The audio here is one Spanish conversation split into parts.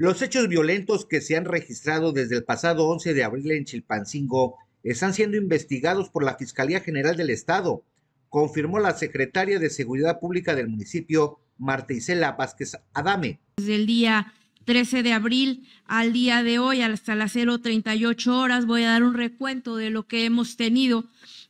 Los hechos violentos que se han registrado desde el pasado 11 de abril en Chilpancingo están siendo investigados por la Fiscalía General del Estado, confirmó la secretaria de Seguridad Pública del municipio, Marta Isela Vázquez Adame. Desde el día 13 de abril al día de hoy, hasta las 0.38 horas. Voy a dar un recuento de lo que hemos tenido.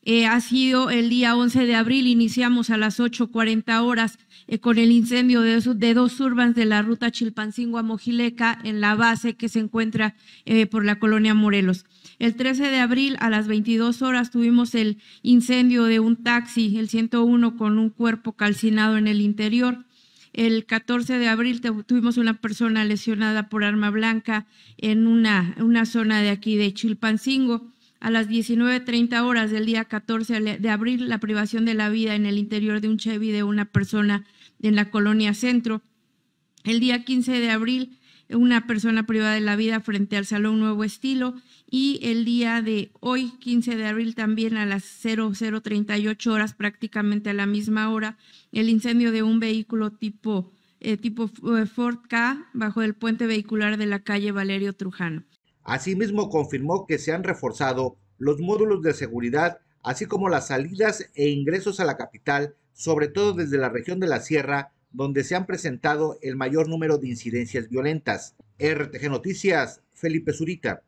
Eh, ha sido el día 11 de abril, iniciamos a las 8.40 horas eh, con el incendio de, dos urbans de la ruta Chilpancingo a Mojileca en la base que se encuentra eh, por la colonia Morelos. El 13 de abril a las 22 horas tuvimos el incendio de un taxi, el 101, con un cuerpo calcinado en el interior. El 14 de abril tuvimos una persona lesionada por arma blanca en una, zona de aquí de Chilpancingo. A las 19.30 horas del día 14 de abril, la privación de la vida en el interior de un Chevy de una persona en la colonia Centro. El día 15 de abril, una persona privada de la vida frente al Salón Nuevo Estilo y el día de hoy, 15 de abril, también a las 0038 horas, prácticamente a la misma hora, el incendio de un vehículo tipo, eh, tipo eh, Ford K bajo el puente vehicular de la calle Valerio Trujano. Asimismo, confirmó que se han reforzado los módulos de seguridad, así como las salidas e ingresos a la capital, sobre todo desde la región de la Sierra, donde se han presentado el mayor número de incidencias violentas. RTG Noticias, Felipe Zurita.